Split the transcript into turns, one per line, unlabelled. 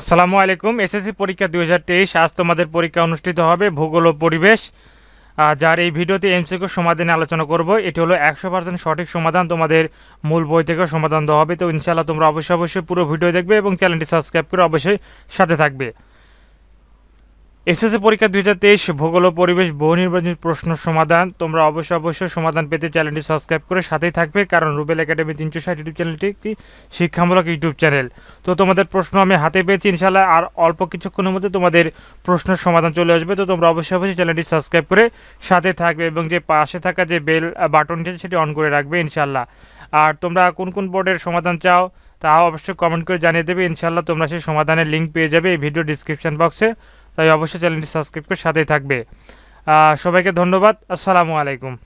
আসসালামু আলাইকুম এসএসসি পরীক্ষা দুই আজ তোমাদের পরীক্ষা অনুষ্ঠিত হবে ভূগোল ও পরিবেশ যার এই ভিডিওতে এমসিকিউ সমাধানে আলোচনা করব এটি হলো একশো পার্সেন্ট সঠিক সমাধান তোমাদের মূল বই থেকে সমাধান দেওয়া হবে তো ইনশাআল্লাহ তোমরা অবশ্যই অবশ্যই পুরো ভিডিও দেখবে এবং চ্যানেলটি সাবস্ক্রাইব করে অবশ্যই সাথে থাকবে এসএসসি পরীক্ষা দুই হাজার তেইশ ভূগোল ও পরিবেশ নির্বাচন প্রশ্ন সমাধান তোমরা অবশ্যই অবশ্যই সমাধান পেতে চ্যানেলটি সাবস্ক্রাইব করে সাথেই থাকবে কারণ রুবেল একাডেমি তিনশো ষাট ইউটিউব চ্যানেলটি একটি শিক্ষামূলক ইউটিউব চ্যানেল তো তোমাদের প্রশ্ন আমি হাতে পেয়েছি ইনশাল্লাহ আর অল্প কিছুক্ষণের মধ্যে তোমাদের প্রশ্ন সমাধান চলে আসবে তো তোমরা অবশ্যই অবশ্যই চ্যানেলটি সাবস্ক্রাইব করে সাথে থাকবে এবং যে পাশে থাকা যে বেল বাটনটি আছে সেটি অন করে রাখবে ইনশাল্লাহ আর তোমরা কোন কোন বোর্ডের সমাধান চাও তা অবশ্যই কমেন্ট করে জানিয়ে দেবে ইনশাল্লাহ তোমরা সেই সমাধানের লিঙ্ক পেয়ে যাবে এই ভিডিও ডিসক্রিপশান বক্সে তাই অবশ্যই চ্যানেলটি সাবস্ক্রাইব করে সাথেই থাকবে সবাইকে ধন্যবাদ আসসালামু আলাইকুম